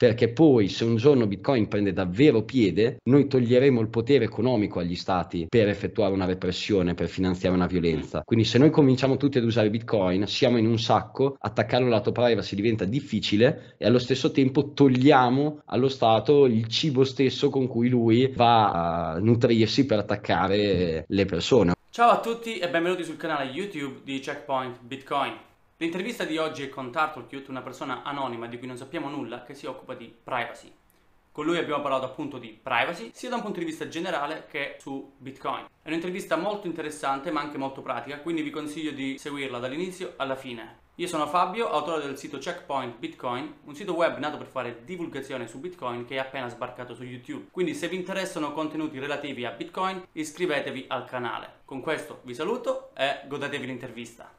perché poi se un giorno Bitcoin prende davvero piede, noi toglieremo il potere economico agli stati per effettuare una repressione, per finanziare una violenza. Quindi se noi cominciamo tutti ad usare Bitcoin, siamo in un sacco, attaccarlo al lato privacy diventa difficile e allo stesso tempo togliamo allo Stato il cibo stesso con cui lui va a nutrirsi per attaccare le persone. Ciao a tutti e benvenuti sul canale YouTube di Checkpoint Bitcoin. L'intervista di oggi è con Turtlecute, una persona anonima di cui non sappiamo nulla che si occupa di privacy. Con lui abbiamo parlato appunto di privacy, sia da un punto di vista generale che su Bitcoin. È un'intervista molto interessante ma anche molto pratica, quindi vi consiglio di seguirla dall'inizio alla fine. Io sono Fabio, autore del sito Checkpoint Bitcoin, un sito web nato per fare divulgazione su Bitcoin che è appena sbarcato su YouTube. Quindi se vi interessano contenuti relativi a Bitcoin, iscrivetevi al canale. Con questo vi saluto e godetevi l'intervista.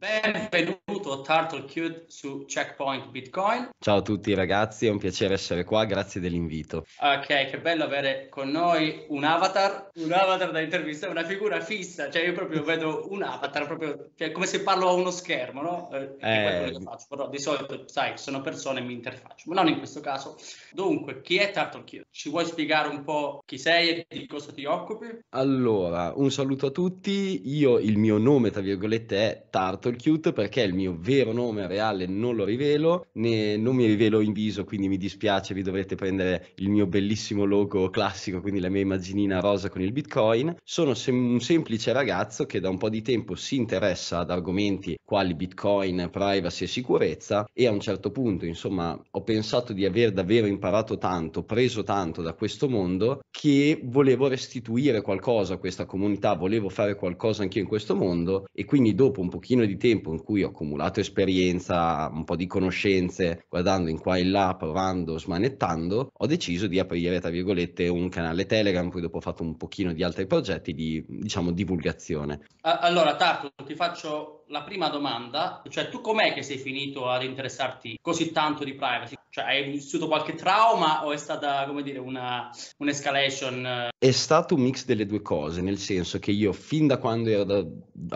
Benvenuto Turtle Cute su Checkpoint Bitcoin. Ciao a tutti ragazzi, è un piacere essere qua, grazie dell'invito. Ok, che bello avere con noi un avatar, un avatar da intervista, una figura fissa, cioè io proprio vedo un avatar, proprio cioè, come se parlo a uno schermo, no? Eh, eh... Faccio, però di solito, sai, sono persone e mi interfaccio, ma non in questo caso. Dunque, chi è Turtle Cute? Ci vuoi spiegare un po' chi sei e di cosa ti occupi? Allora, un saluto a tutti, io il mio nome, tra virgolette, è Turtle fatto il cute perché il mio vero nome reale non lo rivelo, né, non mi rivelo in viso, quindi mi dispiace, vi dovrete prendere il mio bellissimo logo classico, quindi la mia immaginina rosa con il bitcoin. Sono sem- un semplice ragazzo che da un po' di tempo si interessa ad argomenti quali bitcoin, privacy e sicurezza e a un certo punto, insomma, ho pensato di aver davvero imparato tanto, preso tanto da questo mondo che volevo restituire qualcosa a questa comunità, volevo fare qualcosa anch'io in questo mondo e quindi dopo un pochino di tempo in cui ho accumulato esperienza, un po' di conoscenze, guardando in qua e in là, provando, smanettando, ho deciso di aprire, tra virgolette, un canale Telegram, poi dopo ho fatto un pochino di altri progetti di, diciamo, divulgazione. Allora, Tartu, ti faccio la prima domanda, cioè tu com'è che sei finito ad interessarti così tanto di privacy? Cioè hai vissuto qualche trauma o è stata, come dire, una, un'escalation? Eh? È stato un mix delle due cose, nel senso che io fin da quando ero da,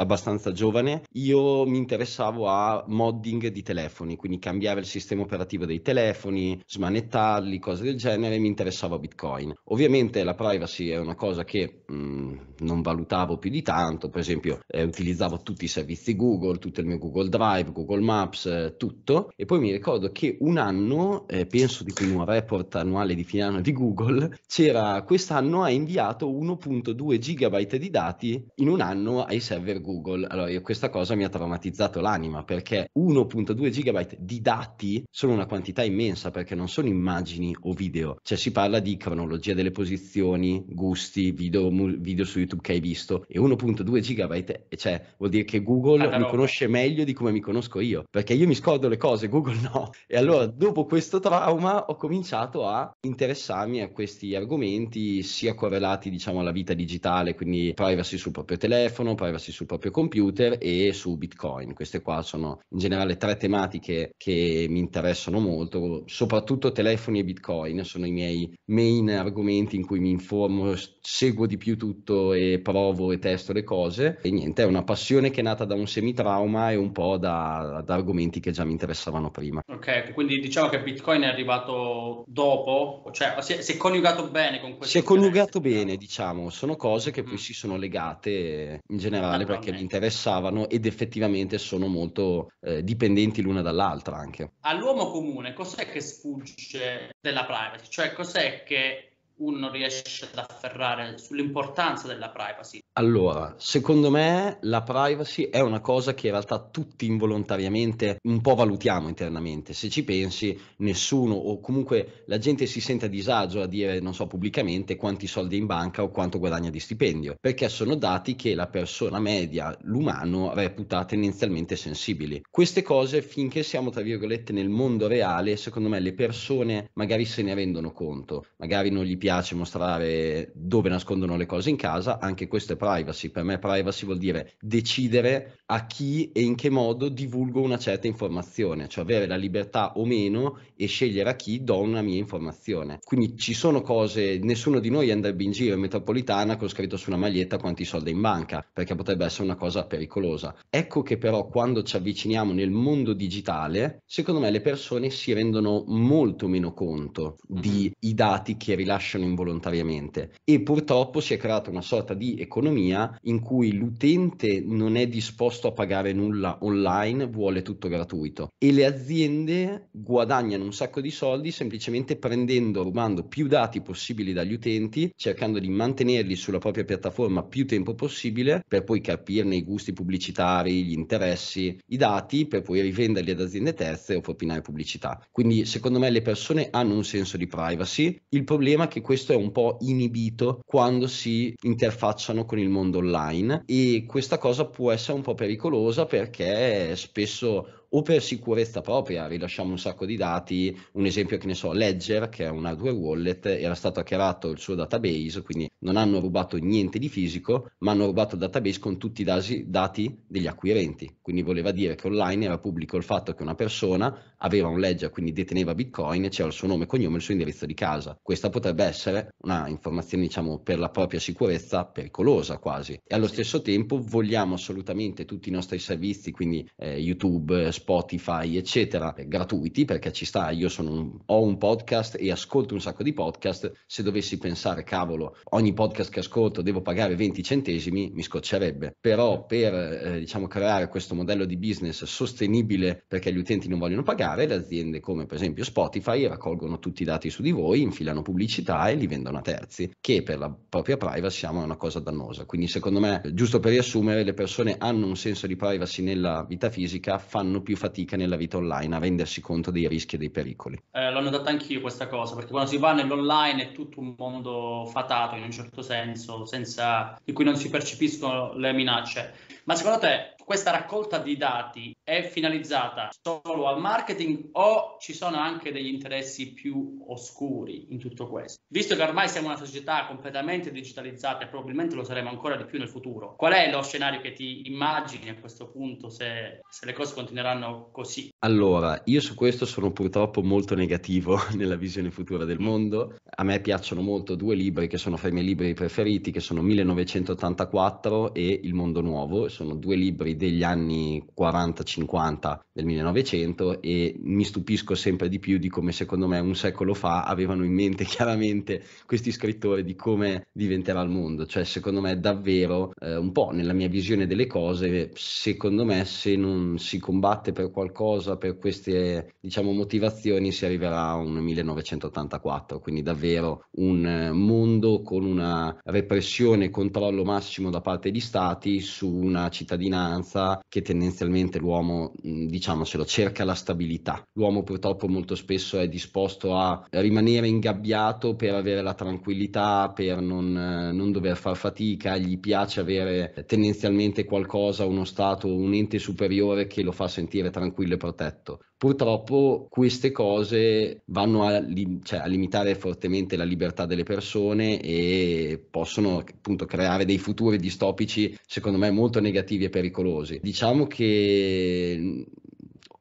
abbastanza giovane, io mi interessavo a modding di telefoni, quindi cambiare il sistema operativo dei telefoni, smanettarli, cose del genere, mi interessava Bitcoin. Ovviamente la privacy è una cosa che... Mh, mm, non valutavo più di tanto, per esempio eh, utilizzavo tutti i servizi Google, tutto il mio Google Drive, Google Maps, eh, tutto, e poi mi ricordo che un anno, eh, penso di cui un report annuale di fine anno di Google, c'era quest'anno ha inviato 1.2 gigabyte di dati in un anno ai server Google. Allora io questa cosa mi ha traumatizzato l'anima perché 1.2 gigabyte di dati sono una quantità immensa perché non sono immagini o video, cioè si parla di cronologia delle posizioni, gusti, video, video su YouTube YouTube che hai visto e 1.2 gigabyte, cioè vuol dire che Google mi conosce meglio di come mi conosco io, perché io mi scordo le cose, Google no. E allora dopo questo trauma ho cominciato a interessarmi a questi argomenti sia correlati diciamo alla vita digitale, quindi privacy sul proprio telefono, privacy sul proprio computer e su Bitcoin. Queste qua sono in generale tre tematiche che mi interessano molto, soprattutto telefoni e Bitcoin sono i miei main argomenti in cui mi informo, seguo di più tutto e e provo e testo le cose e niente, è una passione che è nata da un semitrauma e un po' da, da argomenti che già mi interessavano prima. Ok, quindi diciamo che Bitcoin è arrivato dopo, cioè si è, si è coniugato bene con questo. Si è coniugato bene, diciamo. diciamo, sono cose che mm. poi si sono legate in generale perché mi interessavano ed effettivamente sono molto eh, dipendenti l'una dall'altra anche. All'uomo comune cos'è che sfugge della privacy? Cioè cos'è che non riesce ad afferrare sull'importanza della privacy? Allora, secondo me la privacy è una cosa che in realtà tutti involontariamente un po' valutiamo internamente. Se ci pensi, nessuno o comunque la gente si sente a disagio a dire, non so, pubblicamente quanti soldi in banca o quanto guadagna di stipendio, perché sono dati che la persona media, l'umano, reputa tendenzialmente sensibili. Queste cose, finché siamo, tra virgolette, nel mondo reale, secondo me le persone magari se ne rendono conto, magari non gli piace piace mostrare dove nascondono le cose in casa, anche questo è privacy. Per me privacy vuol dire decidere a chi e in che modo divulgo una certa informazione, cioè avere la libertà o meno e scegliere a chi do una mia informazione. Quindi ci sono cose, nessuno di noi andrebbe in giro in metropolitana con scritto su una maglietta quanti soldi in banca, perché potrebbe essere una cosa pericolosa. Ecco che però quando ci avviciniamo nel mondo digitale, secondo me le persone si rendono molto meno conto di mhm. i dati che rilasciano utilizzano involontariamente e purtroppo si è creata una sorta di economia in cui l'utente non è disposto a pagare nulla online, vuole tutto gratuito e le aziende guadagnano un sacco di soldi semplicemente prendendo, rubando più dati possibili dagli utenti, cercando di mantenerli sulla propria piattaforma più tempo possibile per poi capirne i gusti pubblicitari, gli interessi, i dati per poi rivenderli ad aziende terze o propinare pubblicità. Quindi secondo me le persone hanno un senso di privacy, il problema è che questo è un po' inibito quando si interfacciano con il mondo online e questa cosa può essere un po' pericolosa perché spesso o per sicurezza propria, rilasciamo un sacco di dati, un esempio che ne so, Ledger, che è un hardware wallet, era stato hackerato il suo database, quindi non hanno rubato niente di fisico, ma hanno rubato il database con tutti i dati degli acquirenti, quindi voleva dire che online era pubblico il fatto che una persona aveva un Ledger, quindi deteneva Bitcoin, c'era il suo nome, cognome e il suo indirizzo di casa. Questa potrebbe essere una informazione, diciamo, per la propria sicurezza pericolosa quasi. E allo stesso tempo vogliamo assolutamente tutti i nostri servizi, quindi eh, YouTube, Spotify, eccetera, eh, gratuiti, perché ci sta, io un, ho un podcast e ascolto un sacco di podcast, se dovessi pensare, cavolo, ogni podcast che ascolto devo pagare 20 centesimi, mi scoccerebbe. Però per, eh, diciamo, creare questo modello di business sostenibile perché gli utenti non vogliono pagare, le aziende come per esempio Spotify raccolgono tutti i dati su di voi, infilano pubblicità e li vendono a terzi, che per la propria privacy è una cosa dannosa. Quindi secondo me, giusto per riassumere, le persone hanno un senso di privacy nella vita fisica, fanno più più fatica nella vita online a rendersi conto dei rischi e dei pericoli. Eh, l'ho notata anch'io questa cosa, perché quando si va nell'online è tutto un mondo fatato in un certo senso, senza, di cui non si percepiscono le minacce. Ma secondo te questa raccolta di dati è finalizzata solo al marketing o ci sono anche degli interessi più oscuri in tutto questo? Visto che ormai siamo una società completamente digitalizzata e probabilmente lo saremo ancora di più nel futuro, qual è lo scenario che ti immagini a questo punto se, se le cose continueranno così? Allora, io su questo sono purtroppo molto negativo nella visione futura del mondo. A me piacciono molto due libri che sono fra i miei libri preferiti, che sono 1984 e Il Mondo Nuovo, sono due libri libri degli anni 40-50 del 1900 e mi stupisco sempre di più di come secondo me un secolo fa avevano in mente chiaramente questi scrittori di come diventerà il mondo, cioè secondo me davvero eh, un po' nella mia visione delle cose, secondo me se non si combatte per qualcosa, per queste diciamo motivazioni si arriverà a un 1984, quindi davvero un eh, mondo con una repressione e controllo massimo da parte di stati su una cittadinanza circostanza che tendenzialmente l'uomo, mm, diciamocelo, cerca la stabilità. L'uomo purtroppo molto spesso è disposto a rimanere ingabbiato per avere la tranquillità, per non, eh, non dover far fatica, gli piace avere tendenzialmente qualcosa, uno stato, un ente superiore che lo fa sentire tranquillo e protetto. Purtroppo queste cose vanno a, li, cioè, a, limitare fortemente la libertà delle persone e possono appunto creare dei futuri distopici, secondo me, molto negativi e pericolosi. Diciamo che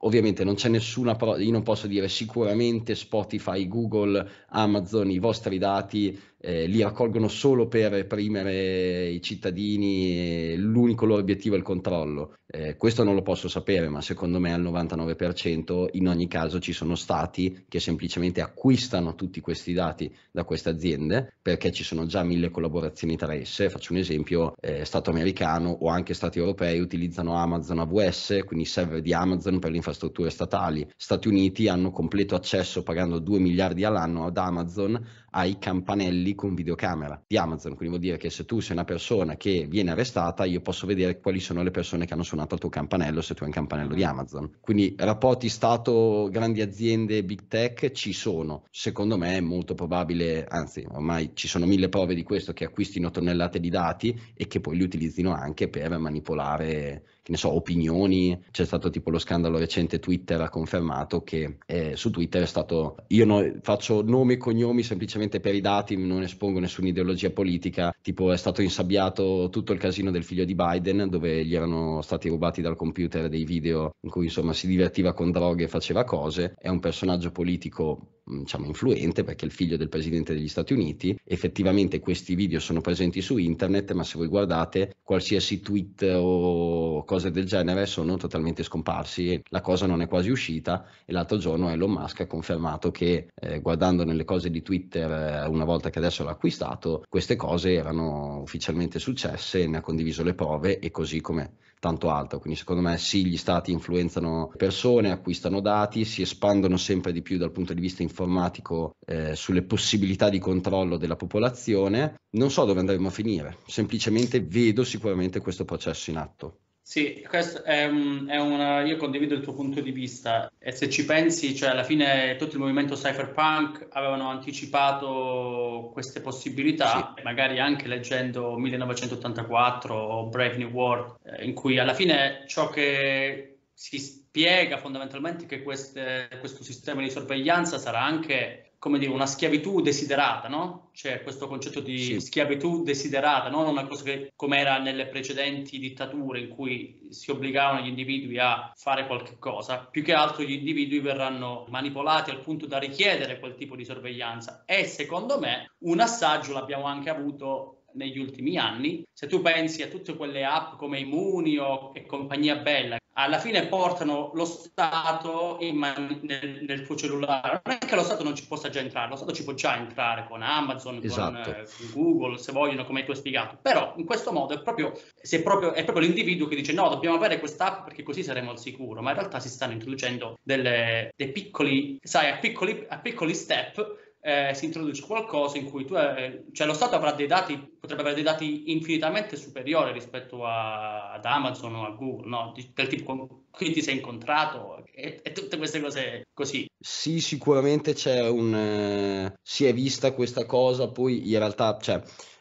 ovviamente non c'è nessuna, prova, io non posso dire sicuramente Spotify, Google, Amazon, i vostri dati eh, li raccolgono solo per reprimere i cittadini, l'unico loro obiettivo è il controllo. Eh, questo non lo posso sapere, ma secondo me al 99% in ogni caso ci sono stati che semplicemente acquistano tutti questi dati da queste aziende perché ci sono già mille collaborazioni tra esse. Faccio un esempio, eh, Stato americano o anche Stati europei utilizzano Amazon AWS, quindi server di Amazon per le infrastrutture statali. Stati Uniti hanno completo accesso pagando 2 miliardi all'anno ad Amazon ai campanelli lì con videocamera di Amazon, quindi vuol dire che se tu sei una persona che viene arrestata, io posso vedere quali sono le persone che hanno suonato il tuo campanello se tu hai un campanello di mm-hmm. Amazon. Quindi rapporti Stato, grandi aziende, big tech ci sono. Secondo me è molto probabile, anzi ormai ci sono mille prove di questo, che acquistino tonnellate di dati e che poi li utilizzino anche per manipolare ne so, opinioni. C'è stato tipo lo scandalo recente Twitter ha confermato che eh, su Twitter è stato io no, faccio nomi e cognomi semplicemente per i dati, non espongo nessuna ideologia politica, tipo è stato insabbiato tutto il casino del figlio di Biden dove gli erano stati rubati dal computer dei video in cui insomma si divertiva con droghe e faceva cose, è un personaggio politico diciamo, influente perché è il figlio del presidente degli Stati Uniti. Effettivamente questi video sono presenti su internet, ma se voi guardate qualsiasi tweet o cose del genere sono totalmente scomparsi e la cosa non è quasi uscita e l'altro giorno Elon Musk ha confermato che eh, guardando nelle cose di Twitter eh, una volta che adesso l'ha acquistato, queste cose erano ufficialmente successe, ne ha condiviso le prove e così come tanto alta. Quindi secondo me sì, gli stati influenzano persone, acquistano dati, si espandono sempre di più dal punto di vista informatico eh, sulle possibilità di controllo della popolazione. Non so dove andremo a finire, semplicemente vedo sicuramente questo processo in atto. Sì, questo è, un, è una, io condivido il tuo punto di vista e se ci pensi, cioè alla fine tutto il movimento cyberpunk avevano anticipato queste possibilità, sì. magari anche leggendo 1984 o Brave New World, eh, in cui alla fine ciò che si spiega fondamentalmente è che queste, questo sistema di sorveglianza sarà anche come dire, una schiavitù desiderata, no? C'è cioè, questo concetto di sì. schiavitù desiderata, non una cosa che come era nelle precedenti dittature in cui si obbligavano gli individui a fare qualche cosa, più che altro gli individui verranno manipolati al punto da richiedere quel tipo di sorveglianza. E secondo me un assaggio l'abbiamo anche avuto negli ultimi anni, se tu pensi a tutte quelle app come Immunio e compagnia bella alla fine portano lo Stato man- nel, nel, tuo cellulare. Non è che lo Stato non ci possa già entrare, lo Stato ci può già entrare con Amazon, esatto. con, eh, con, Google, se vogliono, come tu hai spiegato. Però in questo modo è proprio, proprio, è proprio l'individuo che dice no, dobbiamo avere quest'app perché così saremo al sicuro, ma in realtà si stanno introducendo delle, dei piccoli, sai, a piccoli, a piccoli step eh, si introduce qualcosa in cui tu, eh, cioè lo Stato avrà dei dati, potrebbe avere dei dati infinitamente superiori rispetto a, ad Amazon o a Google, no? Di, del tipo con chi ti sei incontrato e, e, tutte queste cose così. Sì, sicuramente c'è un... Eh, si è vista questa cosa, poi in realtà, cioè,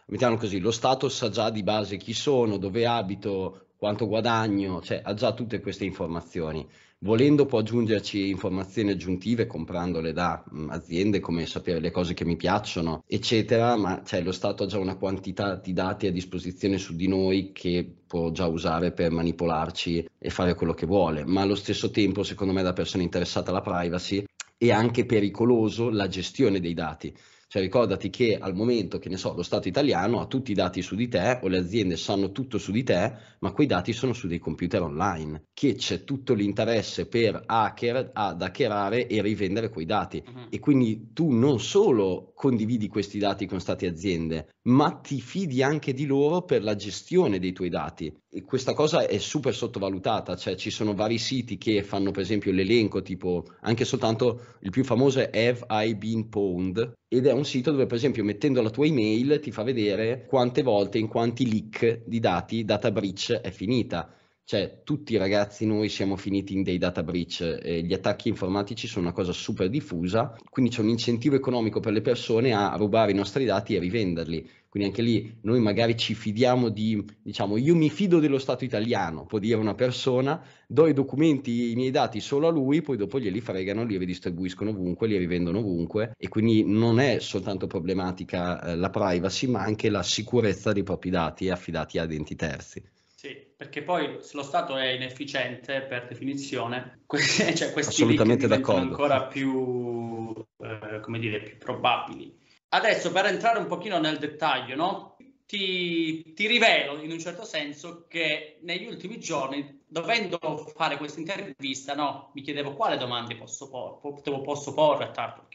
mettiamo così, lo Stato sa già di base chi sono, dove abito, quanto guadagno, cioè ha già tutte queste informazioni Volendo può aggiungerci informazioni aggiuntive comprandole da mm, aziende come sapere le cose che mi piacciono, eccetera, ma cioè, lo Stato ha già una quantità di dati a disposizione su di noi che può già usare per manipolarci e fare quello che vuole, ma allo stesso tempo, secondo me, da persona interessata alla privacy è anche pericoloso la gestione dei dati cioè ricordati che al momento, che ne so, lo Stato italiano ha tutti i dati su di te o le aziende sanno tutto su di te, ma quei dati sono su dei computer online, che c'è tutto l'interesse per hacker ad hackerare e rivendere quei dati. Uh-huh. E quindi tu non solo condividi questi dati con state aziende, ma ti fidi anche di loro per la gestione dei tuoi dati. E questa cosa è super sottovalutata, cioè ci sono vari siti che fanno per esempio l'elenco, tipo anche soltanto il più famoso è Have I Been Pwned, ed è un sito dove per esempio mettendo la tua email ti fa vedere quante volte in quanti leak di dati data breach è finita. Cioè, tutti ragazzi noi siamo finiti in dei data breach, eh, gli attacchi informatici sono una cosa super diffusa, quindi c'è un incentivo economico per le persone a rubare i nostri dati e rivenderli. Quindi anche lì noi magari ci fidiamo di, diciamo, io mi fido dello Stato italiano, può dire una persona, do i documenti, i miei dati solo a lui, poi dopo glieli fregano, li ridistribuiscono ovunque, li rivendono ovunque e quindi non è soltanto problematica eh, la privacy, ma anche la sicurezza dei propri dati affidati ad enti terzi. Sì, perché poi se lo Stato è inefficiente per definizione, cioè questi Assolutamente sono ancora più, eh, come dire, più probabili. Adesso per entrare un pochino nel dettaglio, no? ti, ti, rivelo in un certo senso che negli ultimi giorni, dovendo fare questa intervista, no? mi chiedevo quale domande posso, por- posso porre a Tartar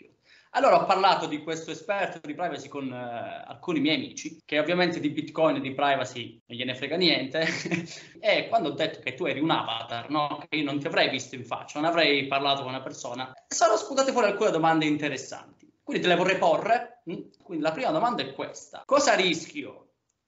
allora ho parlato di questo esperto di privacy con eh, alcuni miei amici, che ovviamente di Bitcoin e di privacy non gliene frega niente. e quando ho detto che tu eri un avatar, no? che io non ti avrei visto in faccia, non avrei parlato con una persona, sono spuntate fuori alcune domande interessanti. Quindi te le vorrei porre. Mm? Quindi la prima domanda è questa. Cosa rischio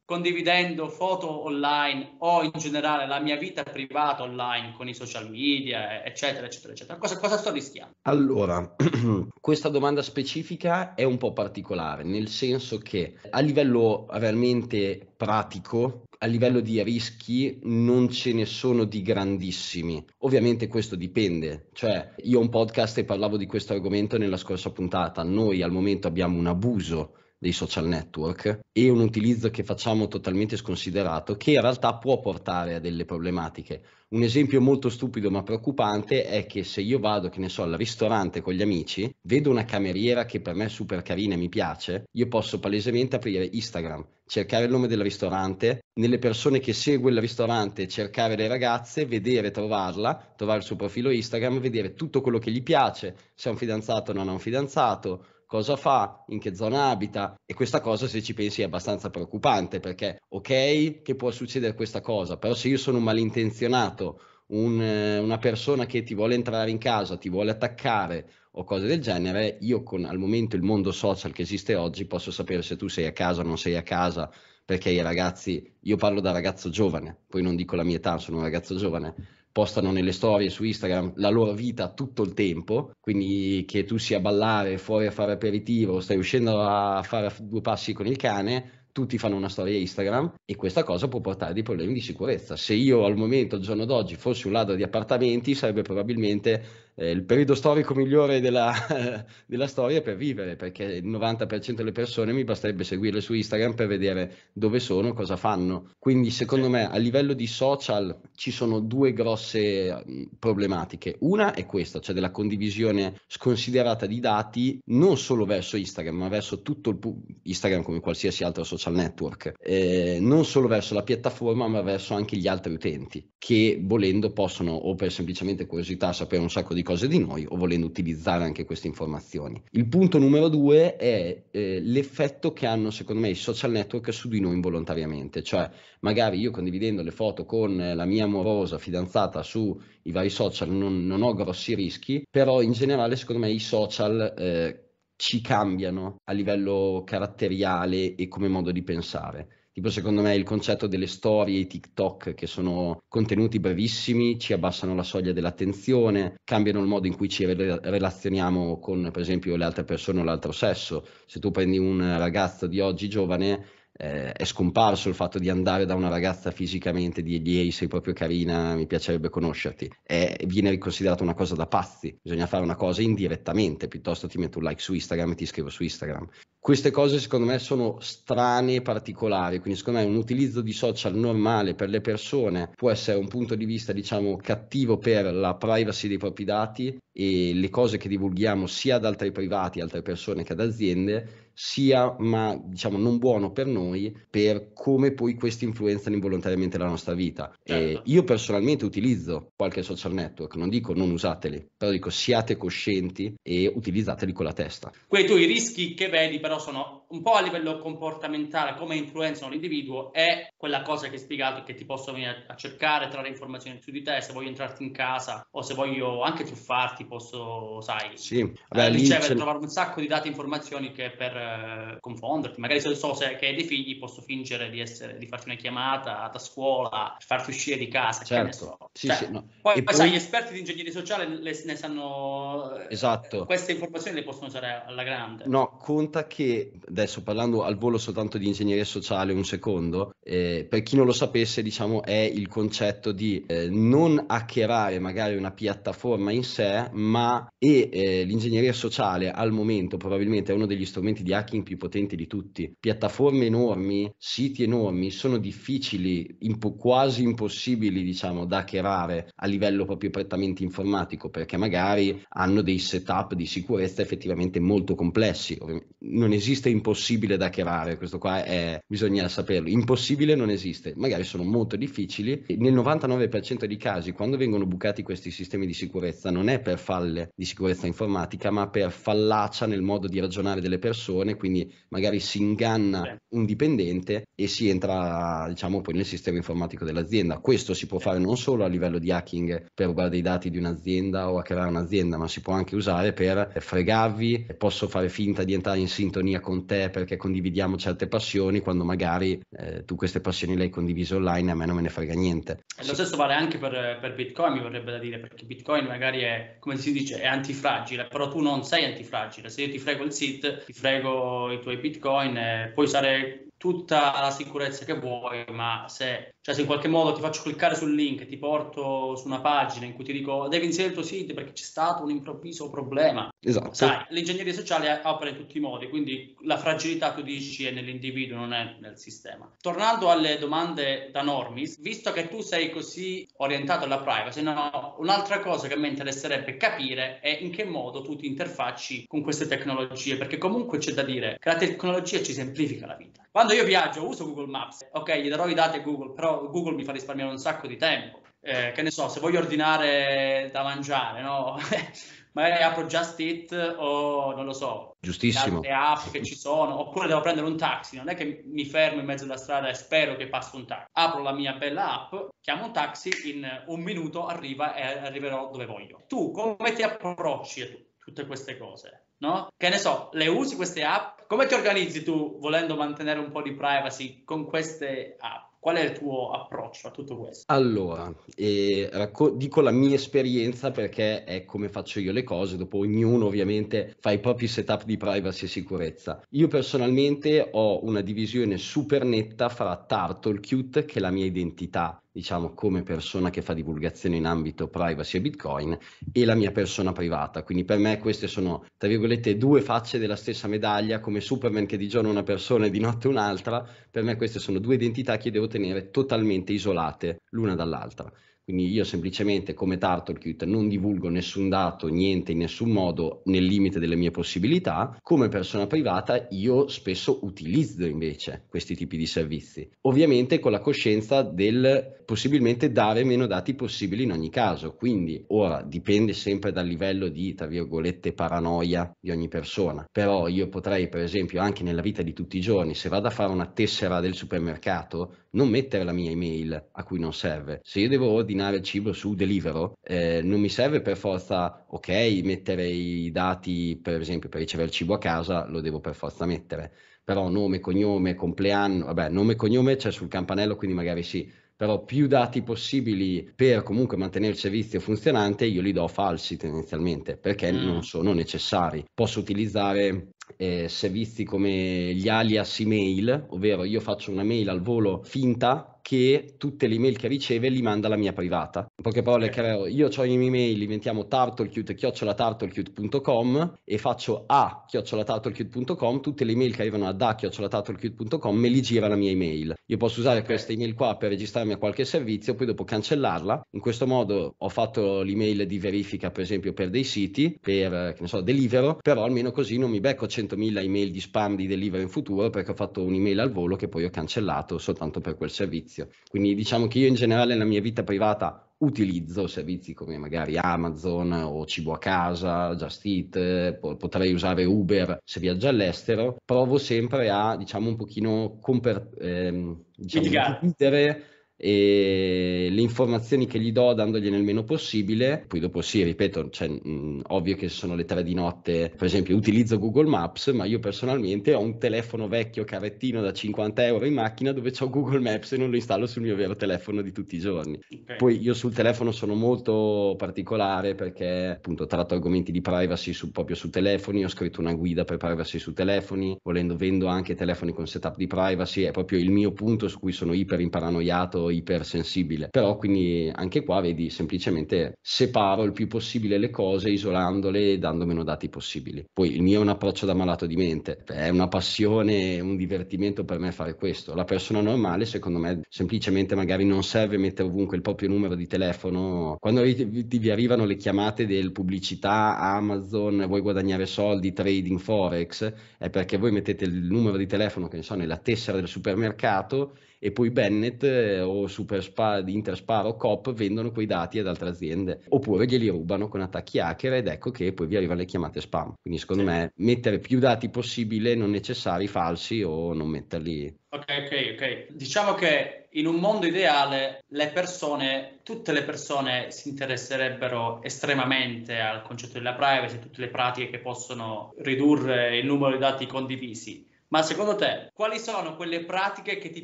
condividendo foto online o in generale la mia vita privata online con i social media, eccetera, eccetera, eccetera. Cosa, cosa sto rischiando? Allora, questa domanda specifica è un po' particolare, nel senso che a livello veramente pratico a livello di rischi non ce ne sono di grandissimi. Ovviamente questo dipende, cioè io ho un podcast e parlavo di questo argomento nella scorsa puntata, noi al momento abbiamo un abuso dei social network e un utilizzo che facciamo totalmente sconsiderato che in realtà può portare a delle problematiche. Un esempio molto stupido ma preoccupante è che se io vado, che ne so, al ristorante con gli amici, vedo una cameriera che per me è super carina e mi piace, io posso palesemente aprire Instagram, cercare il nome del ristorante, nelle persone che segue il ristorante cercare le ragazze, vedere, trovarla, trovare il suo profilo Instagram, vedere tutto quello che gli piace, se ha un fidanzato o non ha un fidanzato, cosa fa, in che zona abita e questa cosa se ci pensi è abbastanza preoccupante perché ok che può succedere questa cosa, però se io sono un malintenzionato, un, eh, una persona che ti vuole entrare in casa, ti vuole attaccare o cose del genere, io con al momento il mondo social che esiste oggi posso sapere se tu sei a casa o non sei a casa perché i ragazzi, io parlo da ragazzo giovane, poi non dico la mia età, sono un ragazzo giovane, postano nelle storie su Instagram la loro vita tutto il tempo, quindi che tu sia a ballare, fuori a fare aperitivo, stai uscendo a fare due passi con il cane, tutti fanno una storia Instagram e questa cosa può portare dei problemi di sicurezza. Se io al momento, al giorno d'oggi, fossi un ladro di appartamenti, sarebbe probabilmente eh, il periodo storico migliore della, della, storia per vivere, perché il 90% delle persone mi basterebbe seguirle su Instagram per vedere dove sono, cosa fanno. Quindi secondo me a livello di social ci sono due grosse problematiche. Una è questa, cioè della condivisione sconsiderata di dati non solo verso Instagram, ma verso tutto il pu- Instagram come qualsiasi altro social network, eh, non solo verso la piattaforma, ma verso anche gli altri utenti che volendo possono o per semplicemente curiosità sapere un sacco di cose di noi o volendo utilizzare anche queste informazioni. Il punto numero due è eh, l'effetto che hanno secondo me i social network su di noi involontariamente, cioè magari io condividendo le foto con la mia amorosa fidanzata sui vari social non, non, ho grossi rischi, però in generale secondo me i social... Eh, ci cambiano a livello caratteriale e come modo di pensare. Tipo, secondo me, il concetto delle storie, i TikTok, che sono contenuti brevissimi, ci abbassano la soglia dell'attenzione, cambiano il modo in cui ci re- relazioniamo con, per esempio, le altre persone o l'altro sesso. Se tu prendi un ragazzo di oggi giovane, eh, è scomparso il fatto di andare da una ragazza fisicamente di ehi sei proprio carina, mi piacerebbe conoscerti, e viene riconsiderata una cosa da pazzi, bisogna fare una cosa indirettamente, piuttosto ti metto un like su Instagram e ti scrivo su Instagram. Queste cose secondo me sono strane e particolari, quindi secondo me un utilizzo di social normale per le persone può essere un punto di vista diciamo cattivo per la privacy dei propri dati e le cose che divulghiamo sia ad altri privati, altre persone che ad aziende sia ma diciamo non buono per noi per come poi questi influenzano involontariamente la nostra vita certo. io personalmente utilizzo qualche social network non dico non usateli però dico siate coscienti e utilizzateli con la testa quei tuoi rischi che vedi però sono un po' a livello comportamentale, come influenzano l'individuo, è quella cosa che hai spiegato, che ti posso venire a cercare, trarre informazioni su di te, se voglio entrarti in casa o se voglio anche truffarti, posso, sai, sì. Eh, Vabbè, eh, ricevere, trovare un sacco di date e informazioni che per eh, confonderti. Magari se so se, hai dei figli, posso fingere di, essere, di farti una chiamata da scuola, farti uscire di casa, certo. So. Sì, cioè, sì, no. Poi, poi, sai, gli esperti di ingegneria sociale le, ne sanno... Eh, esatto. Queste informazioni le possono usare alla grande. No, conta che adesso parlando al volo soltanto di ingegneria sociale un secondo, eh, per chi non lo sapesse diciamo è il concetto di eh, non hackerare magari una piattaforma in sé, ma e, eh, l'ingegneria sociale al momento probabilmente è uno degli strumenti di hacking più potenti di tutti. Piattaforme enormi, siti enormi sono difficili, impo- quasi impossibili diciamo da hackerare a livello proprio prettamente informatico perché magari hanno dei setup di sicurezza effettivamente molto complessi. Non esiste impossibilità impossibile da creare. questo qua è, bisogna saperlo, impossibile non esiste, magari sono molto difficili, nel 99% dei casi quando vengono bucati questi sistemi di sicurezza non è per falle di sicurezza informatica, ma per fallacia nel modo di ragionare delle persone, quindi magari si inganna un dipendente e si entra diciamo poi nel sistema informatico dell'azienda. Questo si può fare non solo a livello di hacking per rubare dei dati di un'azienda o a creare un'azienda, ma si può anche usare per fregarvi, posso fare finta di entrare in sintonia con te te perché condividiamo certe passioni quando magari eh, tu queste passioni le hai condivise online e a me non me ne frega niente. Lo stesso vale anche per, per Bitcoin, mi vorrebbe da dire, perché Bitcoin magari è, come si dice, è antifragile, però tu non sei antifragile. Se io ti frego il SIT, ti frego i tuoi Bitcoin, eh, puoi usare tutta la sicurezza che vuoi, ma se cioè se in qualche modo ti faccio cliccare sul link, ti porto su una pagina in cui ti dico devi inserire il tuo sito perché c'è stato un improvviso problema. Esatto. Sai, l'ingegneria sociale opera in tutti i modi, quindi la fragilità tu dici è nell'individuo, non è nel sistema. Tornando alle domande da normis, visto che tu sei così orientato alla privacy, no, un'altra cosa che a me interesserebbe capire è in che modo tu ti interfacci con queste tecnologie, perché comunque c'è da dire che la tecnologia ci semplifica la vita. Quando io viaggio uso Google Maps, ok, gli darò i dati a Google, però Google mi fa risparmiare un sacco di tempo. Eh, che ne so, se voglio ordinare da mangiare, no? magari apro Just Eat o non lo so, Giustissimo. le app che ci sono, oppure devo prendere un taxi, non è che mi fermo in mezzo alla strada e spero che passi un taxi. Apro la mia bella app, chiamo un taxi, in un minuto arriva e arriverò dove voglio. Tu come ti approcci a tutte queste cose? No? Che ne so, le usi queste app? Come ti organizzi tu volendo mantenere un po' di privacy con queste app? Qual è il tuo approccio a tutto questo? Allora, eh, racco- dico la mia esperienza perché è come faccio io le cose, dopo ognuno ovviamente fa i propri setup di privacy e sicurezza. Io personalmente ho una divisione super netta fra Turtle Cute, che è la mia identità, diciamo, come persona che fa divulgazione in ambito privacy e Bitcoin e la mia persona privata. Quindi per me queste sono, tra virgolette, due facce della stessa medaglia, come Superman che di giorno è una persona e di notte un'altra, per me queste sono due identità che devo tenere totalmente isolate l'una dall'altra. Quindi io semplicemente come TurtleCute non divulgo nessun dato, niente in nessun modo nel limite delle mie possibilità. Come persona privata io spesso utilizzo invece questi tipi di servizi. Ovviamente con la coscienza del possibilmente dare meno dati possibili in ogni caso. Quindi ora dipende sempre dal livello di, tra virgolette, paranoia di ogni persona. Però io potrei, per esempio, anche nella vita di tutti i giorni, se vado a fare una tessera del supermercato, non mettere la mia email a cui non serve. Se io devo ordinare il cibo su Delivero, eh, non mi serve per forza, ok, mettere i dati, per esempio, per ricevere il cibo a casa, lo devo per forza mettere. Però nome, cognome, compleanno, vabbè, nome e cognome c'è sul campanello, quindi magari sì, però più dati possibili per comunque mantenere il servizio funzionante, io li do falsi tendenzialmente perché mm. non sono necessari. Posso utilizzare eh, servizi come gli alias email, ovvero io faccio una mail al volo finta che tutte le email che riceve li manda alla mia privata. In poche parole, okay. creo, io ho un'email, inventiamo turtlecute.com e faccio a turtlecute.com, tutte le email che arrivano ad a turtlecute.com me li gira la mia email. Io posso usare okay. questa email qua per registrarmi a qualche servizio, poi dopo cancellarla. In questo modo ho fatto l'email di verifica, per esempio, per dei siti, per, che ne so, Delivero, però almeno così non mi becco 100.000 email di spam di Delivero in futuro perché ho fatto un'email al volo che poi ho cancellato soltanto per quel servizio servizio. Quindi diciamo che io in generale nella mia vita privata utilizzo servizi come magari Amazon o cibo a casa, Just Eat, eh, potrei usare Uber se viaggio all'estero, provo sempre a diciamo un pochino comper- ehm, diciamo, dividere e le informazioni che gli do dandogliene il meno possibile. Poi dopo sì, ripeto, cioè, mh, ovvio che sono le tre di notte, per esempio utilizzo Google Maps, ma io personalmente ho un telefono vecchio carettino da 50 euro in macchina dove ho Google Maps e non lo installo sul mio vero telefono di tutti i giorni. Okay. Poi io sul telefono sono molto particolare perché appunto tratto argomenti di privacy su, proprio su telefoni, ho scritto una guida per privacy su telefoni, volendo vendo anche telefoni con setup di privacy, è proprio il mio punto su cui sono iper imparanoiato ipersensibile. Però quindi anche qua vedi semplicemente separo il più possibile le cose isolandole e dando meno dati possibili. Poi il mio è un approccio da malato di mente, è una passione, un divertimento per me fare questo. La persona normale secondo me semplicemente magari non serve mettere ovunque il proprio numero di telefono. Quando vi arrivano le chiamate del pubblicità, Amazon, vuoi guadagnare soldi, trading, forex, è perché voi mettete il numero di telefono che ne so nella tessera del supermercato e poi Bennett eh, o Superspa, Intersparo Cop vendono quei dati ad altre aziende oppure glieli rubano con attacchi hacker ed ecco che poi vi arrivano le chiamate spam. Quindi secondo sì. me mettere più dati possibile non necessari, falsi o non metterli. Ok, ok, ok. Diciamo che in un mondo ideale le persone, tutte le persone si interesserebbero estremamente al concetto della privacy, tutte le pratiche che possono ridurre il numero di dati condivisi. Ma secondo te, quali sono quelle pratiche che ti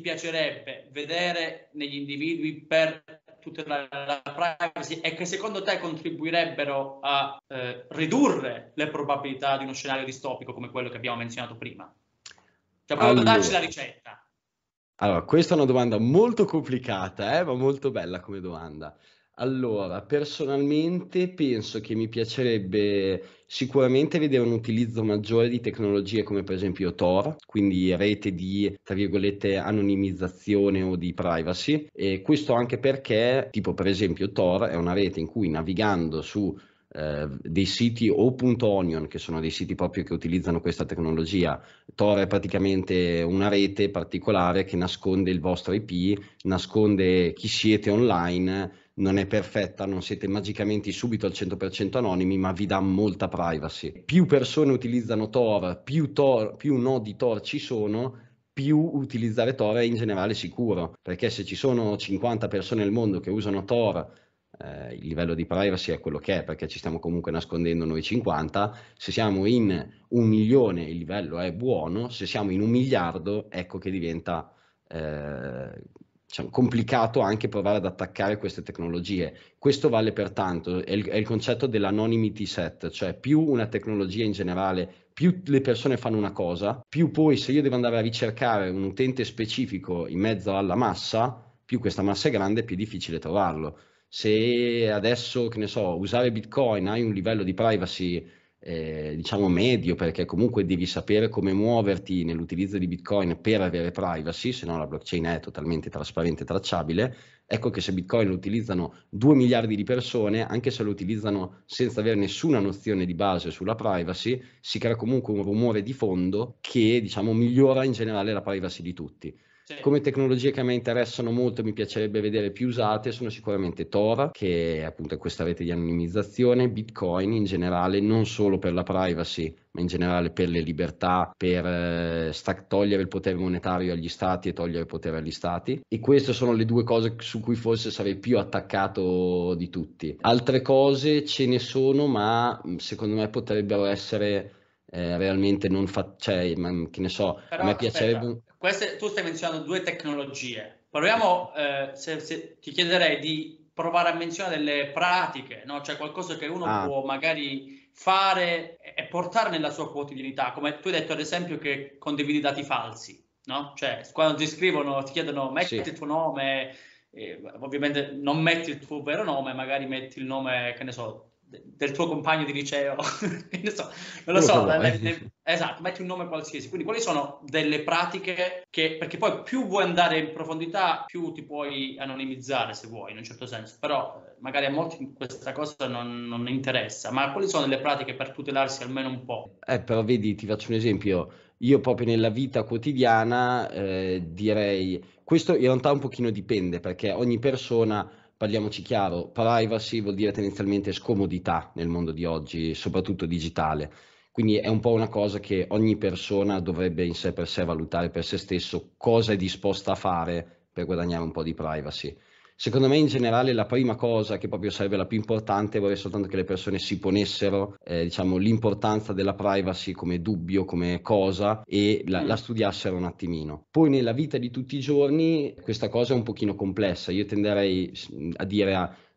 piacerebbe vedere negli individui per tutelare la privacy e che secondo te contribuirebbero a eh, ridurre le probabilità di uno scenario distopico come quello che abbiamo menzionato prima? Cioè, proprio allora. darci la ricetta. Allora, questa è una domanda molto complicata, eh, ma molto bella come domanda. Allora, personalmente penso che mi piacerebbe sicuramente vedere un utilizzo maggiore di tecnologie come per esempio Tor, quindi rete di, tra virgolette, anonimizzazione o di privacy, e questo anche perché, tipo per esempio Tor è una rete in cui navigando su eh, dei siti o.onion, che sono dei siti proprio che utilizzano questa tecnologia. Tor è praticamente una rete particolare che nasconde il vostro IP, nasconde chi siete online non è perfetta, non siete magicamente subito al 100% anonimi, ma vi dà molta privacy. Più persone utilizzano Tor, più, Tor, più nodi Tor ci sono, più utilizzare Tor è in generale sicuro, perché se ci sono 50 persone nel mondo che usano Tor, eh, il livello di privacy è quello che è, perché ci stiamo comunque nascondendo noi 50, se siamo in un milione il livello è buono, se siamo in un miliardo ecco che diventa eh, diciamo, complicato anche provare ad attaccare queste tecnologie. Questo vale pertanto, è il, è il concetto dell'anonymity set, cioè più una tecnologia in generale più le persone fanno una cosa, più poi se io devo andare a ricercare un utente specifico in mezzo alla massa, più questa massa è grande, più è difficile trovarlo. Se adesso, che ne so, usare Bitcoin hai un livello di privacy eh, diciamo medio, perché comunque devi sapere come muoverti nell'utilizzo di Bitcoin per avere privacy, se no la blockchain è totalmente trasparente e tracciabile. Ecco che se Bitcoin lo utilizzano 2 miliardi di persone, anche se lo utilizzano senza avere nessuna nozione di base sulla privacy, si crea comunque un rumore di fondo che diciamo, migliora in generale la privacy di tutti. Sì. Come tecnologie che a me interessano molto e mi piacerebbe vedere più usate sono sicuramente Tora, che è appunto questa rete di anonimizzazione, Bitcoin in generale, non solo per la privacy, ma in generale per le libertà, per eh, sta- togliere il potere monetario agli stati e togliere il potere agli stati. E queste sono le due cose su cui forse sarei più attaccato di tutti. Altre cose ce ne sono, ma secondo me potrebbero essere eh, realmente non fa- cioè, che ne so, Però, a me piacerebbe... Aspetta queste, tu stai menzionando due tecnologie. Proviamo, eh, se, se, ti chiederei di provare a menzionare delle pratiche, no? cioè qualcosa che uno ah. può magari fare e portare nella sua quotidianità, come tu hai detto ad esempio che condividi dati falsi, no? cioè quando ti scrivono, ti chiedono metti sì. il tuo nome, eh, ovviamente non metti il tuo vero nome, magari metti il nome, che ne so, del tuo compagno di liceo, non, so, non lo so, so le, le, esatto, metti un nome qualsiasi. Quindi quali sono delle pratiche che, perché poi più vuoi andare in profondità, più ti puoi anonimizzare se vuoi, in un certo senso, però eh, magari a molti questa cosa non, non interessa, ma quali sono delle pratiche per tutelarsi almeno un po'? Eh, però vedi, ti faccio un esempio, io proprio nella vita quotidiana eh, direi, questo in realtà un pochino dipende, perché ogni persona parliamoci chiaro, privacy vuol dire tendenzialmente scomodità nel mondo di oggi, soprattutto digitale. Quindi è un po' una cosa che ogni persona dovrebbe in sé per sé valutare per se stesso cosa è disposta a fare per guadagnare un po' di privacy. Secondo me in generale la prima cosa che proprio serve la più importante vorrei soltanto che le persone si ponessero eh, diciamo, l'importanza della privacy come dubbio, come cosa e la, mm. la, studiassero un attimino. Poi nella vita di tutti i giorni questa cosa è un pochino complessa, io tenderei a dire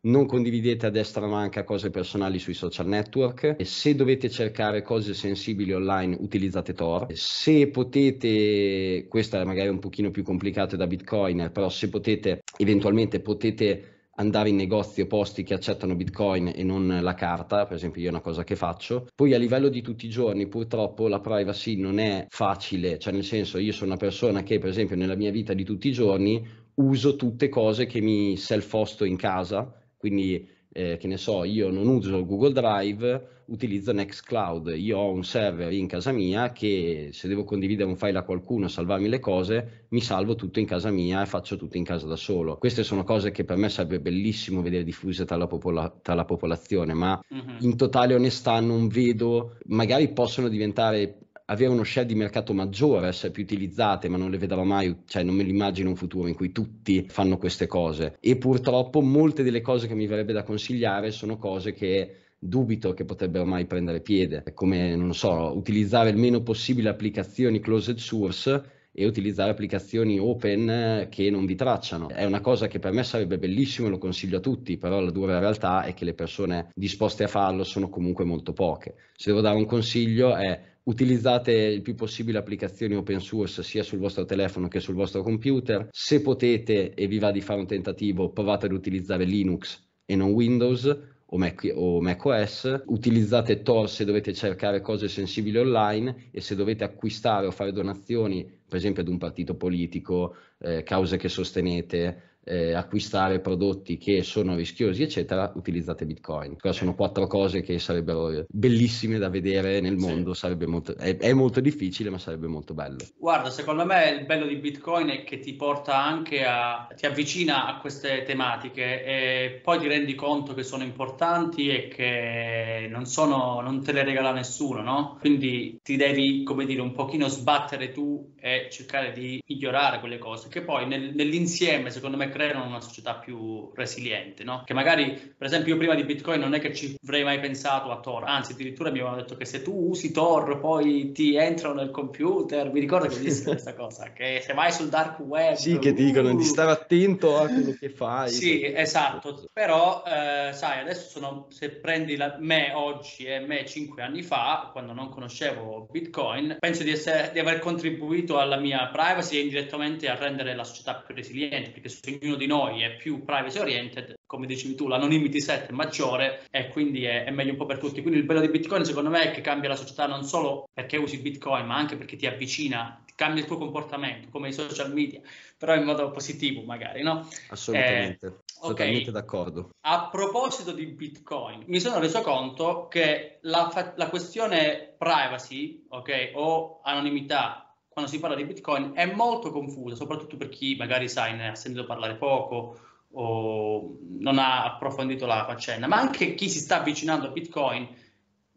non condividete a destra manca cose personali sui social network, se dovete cercare cose sensibili online utilizzate Tor, se potete, questa è magari un pochino più complicata da Bitcoin, però se potete eventualmente potete andare in negozi o posti che accettano bitcoin e non la carta, per esempio io è una cosa che faccio. Poi a livello di tutti i giorni purtroppo la privacy non è facile, cioè nel senso io sono una persona che per esempio nella mia vita di tutti i giorni uso tutte cose che mi self-hosto in casa quindi, eh, che ne so, io non uso Google Drive, utilizzo Nextcloud. Io ho un server in casa mia che se devo condividere un file a qualcuno, salvarmi le cose, mi salvo tutto in casa mia e faccio tutto in casa da solo. Queste sono cose che per me sarebbe bellissimo vedere diffuse tra la, popola- tra la popolazione, ma uh-huh. in totale onestà non vedo, magari possono diventare avere uno share di mercato maggiore, essere più utilizzate, ma non le vedrò mai, cioè non me l'immagino un futuro in cui tutti fanno queste cose. E purtroppo molte delle cose che mi verrebbe da consigliare sono cose che dubito che potrebbero mai prendere piede, come, non so, utilizzare il meno possibile applicazioni closed source e utilizzare applicazioni open eh, che non vi tracciano. È una cosa che per me sarebbe bellissima e lo consiglio a tutti, però la dura realtà è che le persone disposte a farlo sono comunque molto poche. Se devo dare un consiglio è Utilizzate il più possibile applicazioni open source sia sul vostro telefono che sul vostro computer. Se potete e vi va di fare un tentativo, provate ad utilizzare Linux e non Windows o, Mac, o macOS. Utilizzate Tor se dovete cercare cose sensibili online e se dovete acquistare o fare donazioni, per esempio ad un partito politico, eh, cause che sostenete, eh, acquistare prodotti che sono rischiosi, eccetera, utilizzate Bitcoin. Qua sono quattro cose che sarebbero bellissime da vedere nel mondo, sì. molto, è, è, molto difficile, ma sarebbe molto bello. Guarda, secondo me il bello di Bitcoin è che ti porta anche a, ti avvicina a queste tematiche e poi ti rendi conto che sono importanti e che non, sono, non te le regala nessuno, no? Quindi ti devi, come dire, un pochino sbattere tu e cercare di migliorare quelle cose che poi nel, nell'insieme, secondo me, creano una società più resiliente, no? Che magari, per esempio, io prima di Bitcoin non è che ci avrei mai pensato a Tor, anzi addirittura mi avevano detto che se tu usi Tor poi ti entrano nel computer, mi ricordo che disse questa cosa, che se vai sul dark web... Sì, che uh, dicono di stare attento a quello che fai. Sì, perché... esatto, però eh, sai, adesso sono, se prendi la, me oggi e me cinque anni fa, quando non conoscevo Bitcoin, penso di, essere, di aver contribuito alla mia privacy e indirettamente a rendere la società più resiliente, perché sono ognuno di noi è più privacy oriented, come dicevi tu, l'anonimity set è maggiore e quindi è, è, meglio un po' per tutti. Quindi il bello di Bitcoin secondo me è che cambia la società non solo perché usi Bitcoin, ma anche perché ti avvicina, cambia il tuo comportamento, come i social media, però in modo positivo magari, no? Assolutamente. Eh, Totalmente okay. d'accordo. A proposito di Bitcoin, mi sono reso conto che la, fa- la questione privacy, ok, o anonimità quando si parla di Bitcoin è molto confusa, soprattutto per chi magari sai, ne ha sentito parlare poco o non ha approfondito la faccenda, ma anche chi si sta avvicinando a Bitcoin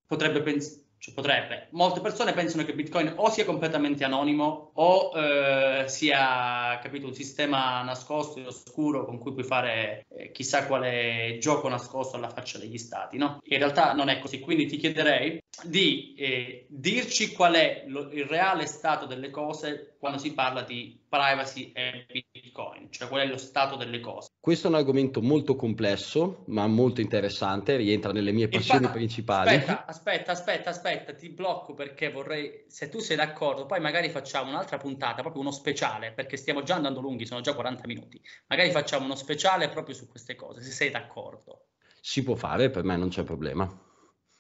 potrebbe pensare ci potrebbe. Molte persone pensano che Bitcoin o sia completamente anonimo o eh, sia, capito, un sistema nascosto e oscuro con cui puoi fare eh, chissà quale gioco nascosto alla faccia degli stati, no? In realtà non è così, quindi ti chiederei di eh, dirci qual è lo, il reale stato delle cose quando si parla di privacy e Bitcoin, cioè qual è lo stato delle cose. Questo è un argomento molto complesso, ma molto interessante, rientra nelle mie passioni Infatti, principali. Aspetta, aspetta, aspetta, aspetta, ti blocco perché vorrei, se tu sei d'accordo, poi magari facciamo un'altra puntata, proprio uno speciale, perché stiamo già andando lunghi, sono già 40 minuti. Magari facciamo uno speciale proprio su queste cose, se sei d'accordo. Si può fare, per me non c'è problema.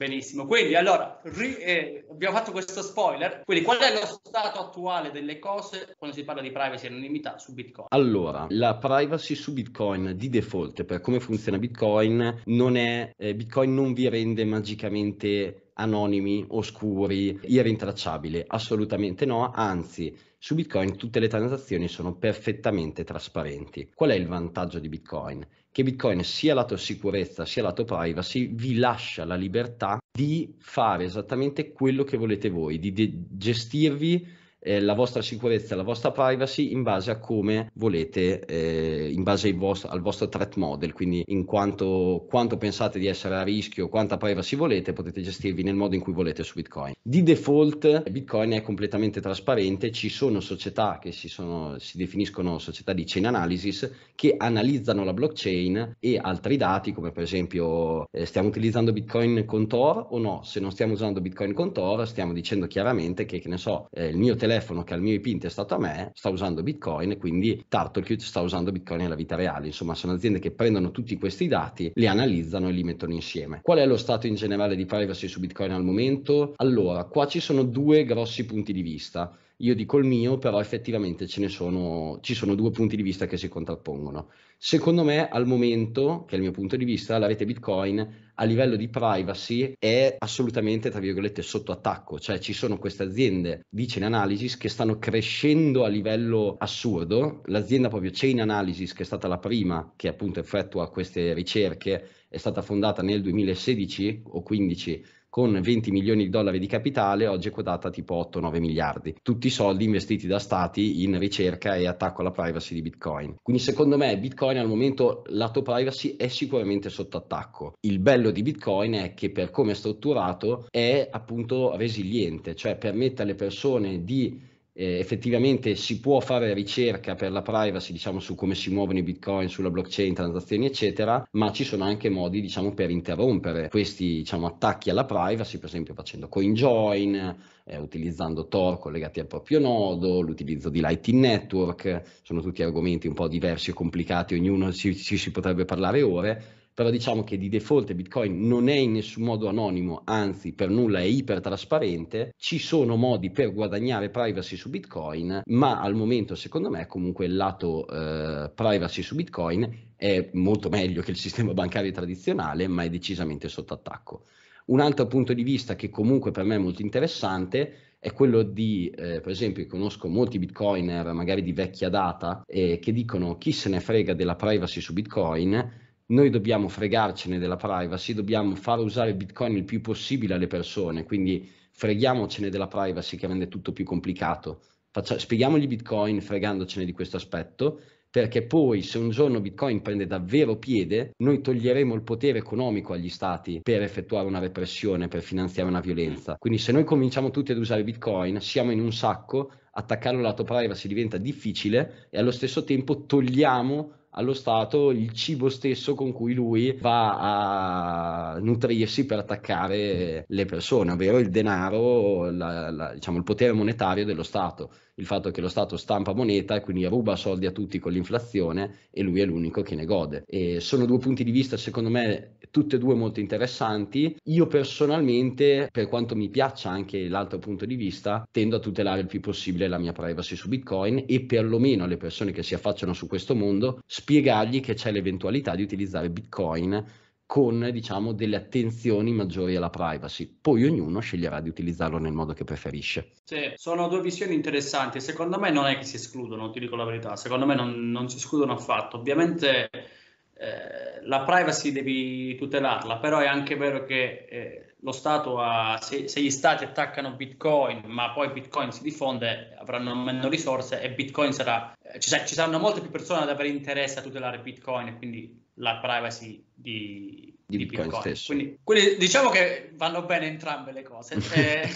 Benissimo, quindi allora ri, eh, abbiamo fatto questo spoiler, quindi qual è lo stato attuale delle cose quando si parla di privacy e anonimità su Bitcoin? Allora, la privacy su Bitcoin di default per come funziona Bitcoin non è, eh, Bitcoin non vi rende magicamente anonimi, oscuri, irrintracciabili, assolutamente no, anzi su Bitcoin tutte le transazioni sono perfettamente trasparenti. Qual è il vantaggio di Bitcoin? che Bitcoin sia lato sicurezza sia lato privacy vi lascia la libertà di fare esattamente quello che volete voi, di de- gestirvi eh, la vostra sicurezza, la vostra privacy in base a come volete, eh, in base vostro, al vostro threat model, quindi in quanto, quanto, pensate di essere a rischio, quanta privacy volete, potete gestirvi nel modo in cui volete su Bitcoin. Di default Bitcoin è completamente trasparente, ci sono società che si, sono, si definiscono società di chain analysis che analizzano la blockchain e altri dati come per esempio eh, stiamo utilizzando Bitcoin con Tor o no, se non stiamo usando Bitcoin con Tor stiamo dicendo chiaramente che, che ne so, eh, il mio telefono telefono che al mio IP intestato a me sta usando Bitcoin, e quindi Turtlecute sta usando Bitcoin nella vita reale. Insomma, sono aziende che prendono tutti questi dati, li analizzano e li mettono insieme. Qual è lo stato in generale di privacy su Bitcoin al momento? Allora, qua ci sono due grossi punti di vista io dico il mio, però effettivamente ce ne sono, ci sono due punti di vista che si contrappongono. Secondo me, al momento, che è il mio punto di vista, la rete Bitcoin a livello di privacy è assolutamente, tra virgolette, sotto attacco. Cioè ci sono queste aziende di chain analysis che stanno crescendo a livello assurdo. L'azienda proprio Chain Analysis, che è stata la prima che appunto effettua queste ricerche, è stata fondata nel 2016 o 2015 con 20 milioni di dollari di capitale, oggi è quotata tipo 8-9 miliardi. Tutti i soldi investiti da stati in ricerca e attacco alla privacy di Bitcoin. Quindi secondo me Bitcoin al momento lato privacy è sicuramente sotto attacco. Il bello di Bitcoin è che per come è strutturato è appunto resiliente, cioè permette alle persone di eh, effettivamente si può fare ricerca per la privacy, diciamo, su come si muovono i bitcoin, sulla blockchain, transazioni, eccetera, ma ci sono anche modi, diciamo, per interrompere questi, diciamo, attacchi alla privacy, per esempio facendo coinjoin, eh, utilizzando Tor collegati al proprio nodo, l'utilizzo di Lightning Network, sono tutti argomenti un po' diversi e complicati, ognuno ci, ci si potrebbe parlare ore, però diciamo che di default Bitcoin non è in nessun modo anonimo, anzi per nulla è ipertrasparente, ci sono modi per guadagnare privacy su Bitcoin, ma al momento secondo me comunque il lato eh, privacy su Bitcoin è molto meglio che il sistema bancario tradizionale, ma è decisamente sotto attacco. Un altro punto di vista che comunque per me è molto interessante è quello di, eh, per esempio, conosco molti bitcoiner, magari di vecchia data, eh, che dicono chi se ne frega della privacy su bitcoin, noi dobbiamo fregarcene della privacy, dobbiamo far usare Bitcoin il più possibile alle persone, quindi freghiamocene della privacy che rende tutto più complicato. Faccia, spieghiamogli Bitcoin fregandocene di questo aspetto, perché poi se un giorno Bitcoin prende davvero piede, noi toglieremo il potere economico agli stati per effettuare una repressione, per finanziare una violenza. Quindi se noi cominciamo tutti ad usare Bitcoin, siamo in un sacco, attaccare al lato privacy diventa difficile e allo stesso tempo togliamo allo Stato il cibo stesso con cui lui va a nutrirsi per attaccare le persone, ovvero il denaro, la, la, diciamo, il potere monetario dello Stato il fatto che lo Stato stampa moneta e quindi ruba soldi a tutti con l'inflazione e lui è l'unico che ne gode. E sono due punti di vista secondo me tutti e due molto interessanti. Io personalmente, per quanto mi piaccia anche l'altro punto di vista, tendo a tutelare il più possibile la mia privacy su Bitcoin e perlomeno alle persone che si affacciano su questo mondo spiegargli che c'è l'eventualità di utilizzare Bitcoin con diciamo, delle attenzioni maggiori alla privacy. Poi ognuno sceglierà di utilizzarlo nel modo che preferisce. Sì, sono due visioni interessanti. Secondo me non è che si escludono, ti dico la verità. Secondo me non, non si escludono affatto. Ovviamente eh, la privacy devi tutelarla, però è anche vero che eh, lo Stato ha, se, se, gli stati attaccano Bitcoin, ma poi Bitcoin si diffonde, avranno meno risorse e Bitcoin sarà, eh, ci, ci saranno molte più persone ad avere interesse a tutelare Bitcoin, quindi la privacy di, di, di Bitcoin, Bitcoin. Quindi, quindi, diciamo che vanno bene entrambe le cose. Eh,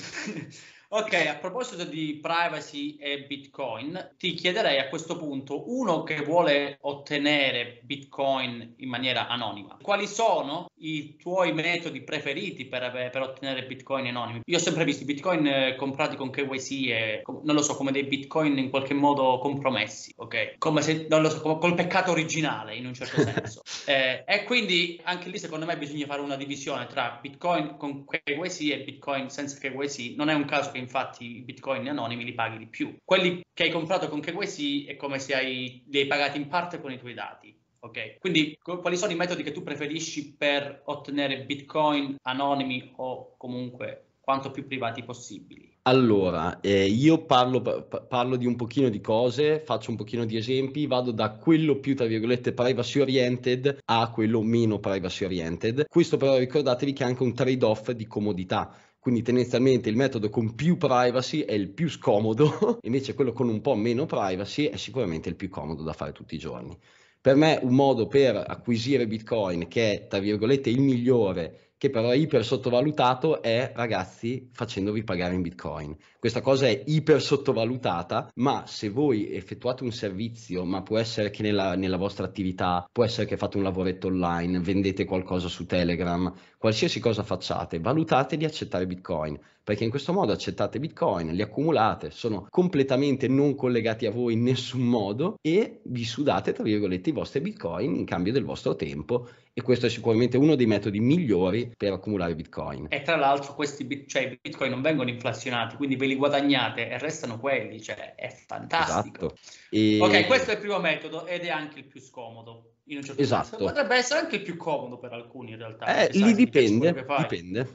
Ok, a proposito di privacy e Bitcoin, ti chiederei a questo punto, uno che vuole ottenere Bitcoin in maniera anonima, quali sono i tuoi metodi preferiti per, per ottenere Bitcoin anonimi? Io ho sempre visto Bitcoin eh, comprati con KYC e, non lo so, come dei Bitcoin in qualche modo compromessi, ok? Come se, non lo so, come, col peccato originale in un certo senso. eh, e quindi anche lì secondo me bisogna fare una divisione tra Bitcoin con KYC e Bitcoin senza KYC. Non è un caso che infatti i bitcoin anonimi li paghi di più. Quelli che hai comprato con KYC è come se hai, li hai pagati in parte con i tuoi dati. Okay. Quindi quali sono i metodi che tu preferisci per ottenere bitcoin anonimi o comunque quanto più privati possibili? Allora, eh, io parlo, parlo, di un pochino di cose, faccio un pochino di esempi, vado da quello più, tra virgolette, privacy oriented a quello meno privacy oriented. Questo però ricordatevi che è anche un trade-off di comodità quindi tendenzialmente il metodo con più privacy è il più scomodo, invece quello con un po' meno privacy è sicuramente il più comodo da fare tutti i giorni. Per me un modo per acquisire Bitcoin che è, tra virgolette, il migliore che però è iper sottovalutato, è ragazzi facendovi pagare in bitcoin. Questa cosa è iper sottovalutata, ma se voi effettuate un servizio, ma può essere che nella, nella vostra attività, può essere che fate un lavoretto online, vendete qualcosa su Telegram, qualsiasi cosa facciate, valutate di accettare bitcoin, perché in questo modo accettate bitcoin, li accumulate, sono completamente non collegati a voi in nessun modo e vi sudate, tra virgolette, i vostri bitcoin in cambio del vostro tempo e questo è sicuramente uno dei metodi migliori per accumulare bitcoin. E tra l'altro questi bit, cioè, bitcoin non vengono inflazionati, quindi ve li guadagnate e restano quelli, cioè è fantastico. Esatto. E... Ok, questo è il primo metodo ed è anche il più scomodo. In un Certo esatto. Senso. Potrebbe essere anche il più comodo per alcuni in realtà. Eh, lì dipende, dipende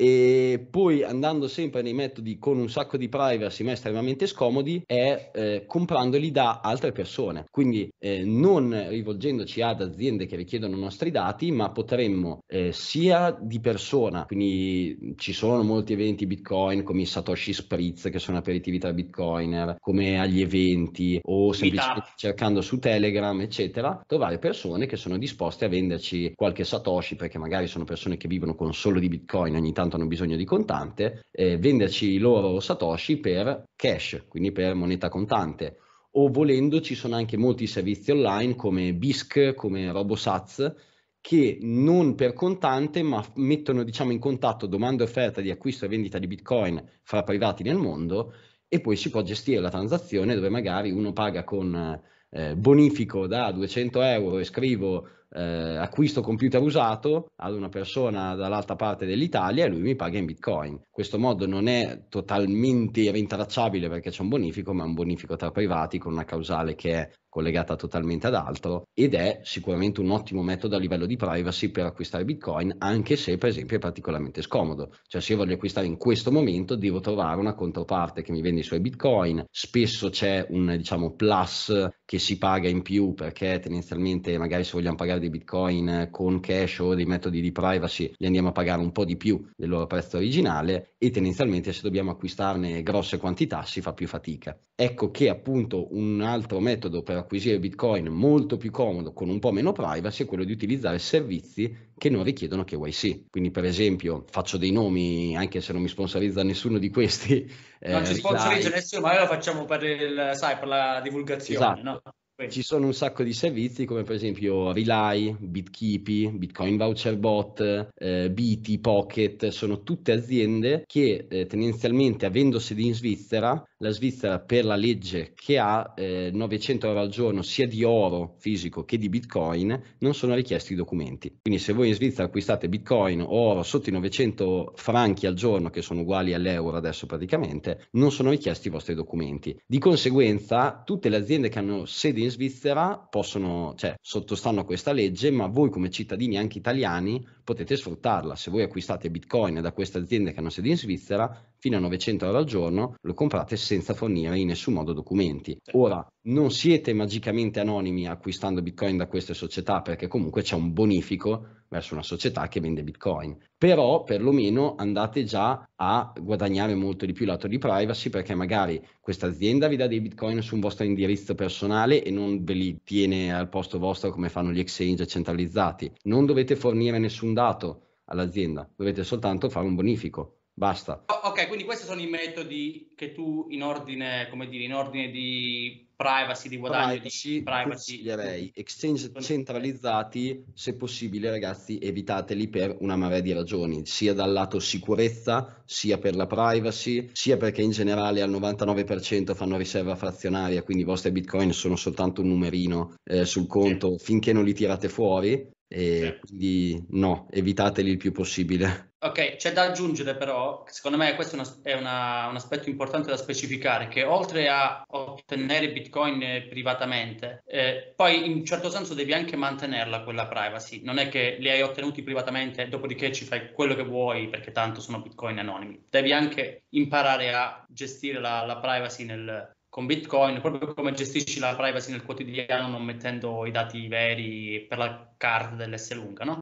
e poi andando sempre nei metodi con un sacco di privacy ma estremamente scomodi è eh, comprandoli da altre persone quindi eh, non rivolgendoci ad aziende che richiedono i nostri dati ma potremmo eh, sia di persona quindi ci sono molti eventi bitcoin come i satoshi spritz che sono aperitivi tra bitcoiner come agli eventi o semplicemente Meetup. cercando su telegram eccetera trovare persone che sono disposte a venderci qualche satoshi perché magari sono persone che vivono con solo di bitcoin ogni tanto tanto hanno bisogno di contante, eh, venderci loro Satoshi per cash, quindi per moneta contante. O volendo ci sono anche molti servizi online come BISC, come RoboSats, che non per contante ma mettono diciamo, in contatto domanda e offerta di acquisto e vendita di bitcoin fra privati nel mondo e poi si può gestire la transazione dove magari uno paga con eh, bonifico da 200 euro e scrivo eh, acquisto computer usato ad una persona dall'altra parte dell'Italia e lui mi paga in bitcoin. Questo modo non è totalmente rintracciabile perché c'è un bonifico, ma è un bonifico tra privati con una causale che è collegata totalmente ad altro ed è sicuramente un ottimo metodo a livello di privacy per acquistare bitcoin anche se per esempio è particolarmente scomodo cioè se io voglio acquistare in questo momento devo trovare una controparte che mi vende i suoi bitcoin spesso c'è un diciamo plus che si paga in più perché tendenzialmente magari se vogliamo pagare share di Bitcoin con cash o dei metodi di privacy li andiamo a pagare un po' di più del loro prezzo originale e tendenzialmente se dobbiamo acquistarne grosse quantità si fa più fatica. Ecco che appunto un altro metodo per acquisire Bitcoin molto più comodo con un po' meno privacy è quello di utilizzare servizi che non richiedono KYC. Quindi per esempio faccio dei nomi anche se non mi sponsorizza nessuno di questi. Non eh, ci sponsorizza nessuno, ma lo facciamo per, il, sai, per la divulgazione. Esatto. No? ci sono un sacco di servizi come per esempio Relay, BitKeepy, Bitcoin Voucher Bot, eh, BT, Pocket, sono tutte aziende che eh, tendenzialmente avendosi in Svizzera la Svizzera per la legge che ha eh, 900 euro al giorno sia di oro fisico che di bitcoin non sono richiesti i documenti. Quindi se voi in Svizzera acquistate bitcoin o oro sotto i 900 franchi al giorno che sono uguali all'euro adesso praticamente non sono richiesti i vostri documenti. Di conseguenza tutte le aziende che hanno sede in Svizzera possono, cioè sottostanno a questa legge ma voi come cittadini anche italiani potete sfruttarla. Se voi acquistate Bitcoin da questa azienda che hanno sede in Svizzera, fino a 900 euro al giorno lo comprate senza fornire in nessun modo documenti. Certo. Ora, non siete magicamente anonimi acquistando Bitcoin da queste società perché comunque c'è un bonifico verso una società che vende bitcoin. Però perlomeno andate già a guadagnare molto di più lato di privacy perché magari questa azienda vi dà dei bitcoin su un vostro indirizzo personale e non ve li tiene al posto vostro come fanno gli exchange centralizzati. Non dovete fornire nessun dato all'azienda, dovete soltanto fare un bonifico. Basta. Ok, quindi questi sono i metodi che tu in ordine, come dire, in ordine di privacy di guadagno privacy, di privacy. Consiglierei exchange centralizzati, se possibile, ragazzi, evitateli per una marea di ragioni, sia dal lato sicurezza, sia per la privacy, sia perché in generale al 99% fanno riserva frazionaria, quindi i vostri bitcoin sono soltanto un numerino eh, sul conto finché non li tirate fuori e certo. quindi no, evitateli il più possibile. Ok, c'è da aggiungere però, secondo me questo è, una, è una, un aspetto importante da specificare, che oltre a ottenere Bitcoin privatamente, eh, poi in un certo senso devi anche mantenerla quella privacy, non è che li hai ottenuti privatamente, dopodiché ci fai quello che vuoi perché tanto sono Bitcoin anonimi, devi anche imparare a gestire la, la privacy nel, con Bitcoin, proprio come gestisci la privacy nel quotidiano non mettendo i dati veri per la card dell'S lunga, no?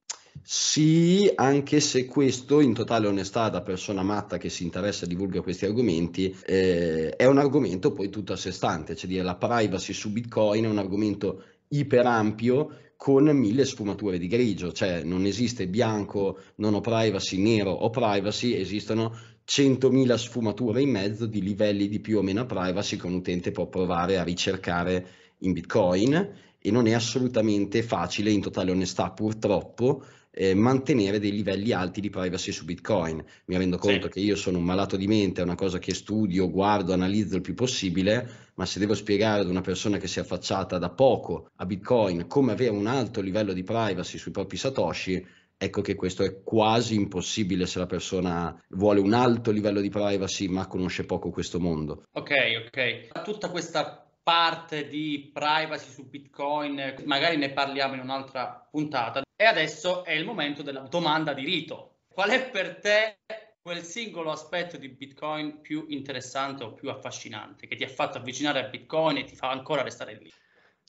Sì, anche se questo, in totale onestà, da persona matta che si interessa e divulga questi argomenti, eh, è un argomento poi tutto a sé stante, cioè dire la privacy su Bitcoin è un argomento iperampio con mille sfumature di grigio, cioè non esiste bianco, non ho privacy, nero ho privacy, esistono 100.000 sfumature in mezzo di livelli di più o meno privacy che un utente può provare a ricercare in Bitcoin e non è assolutamente facile, in totale onestà purtroppo, eh, mantenere dei livelli alti di privacy su Bitcoin. Mi rendo conto sì. che io sono un malato di mente, è una cosa che studio, guardo, analizzo il più possibile, ma se devo spiegare ad una persona che si è affacciata da poco a Bitcoin come avere un alto livello di privacy sui propri satoshi, Ecco che questo è quasi impossibile se la persona vuole un alto livello di privacy ma conosce poco questo mondo. Ok, ok. Tutta questa parte di privacy su Bitcoin, magari ne parliamo in un'altra puntata. E adesso è il momento della domanda di rito. Qual è per te quel singolo aspetto di Bitcoin più interessante o più affascinante che ti ha fatto avvicinare a Bitcoin e ti fa ancora restare lì?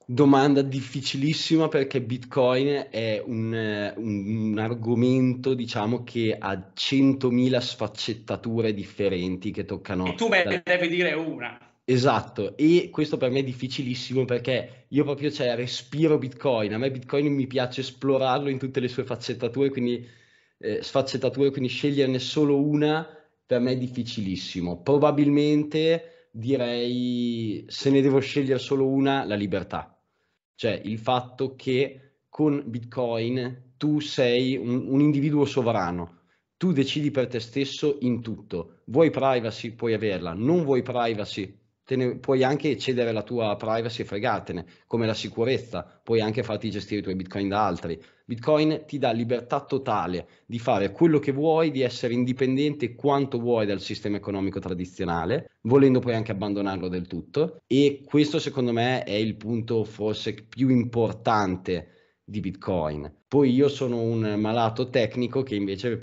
Domanda difficilissima perché Bitcoin è un, eh, un, un, argomento, diciamo, che ha 100.000 sfaccettature differenti che toccano. E tu me ne devi dire una. Esatto, e questo per me è difficilissimo perché io proprio cioè, respiro Bitcoin, a me Bitcoin mi piace esplorarlo in tutte le sue faccettature, quindi, eh, sfaccettature, quindi sceglierne solo una per me è difficilissimo. Probabilmente direi se ne devo scegliere solo una, la libertà cioè il fatto che con Bitcoin tu sei un, un individuo sovrano, tu decidi per te stesso in tutto, vuoi privacy puoi averla, non vuoi privacy ne, puoi anche cedere la tua privacy e fregartene, come la sicurezza, puoi anche farti gestire i tuoi Bitcoin da altri, Bitcoin ti dà libertà totale di fare quello che vuoi, di essere indipendente quanto vuoi dal sistema economico tradizionale, volendo poi anche abbandonarlo del tutto. E questo secondo me è il punto forse più importante di Bitcoin. Poi io sono un malato tecnico che invece,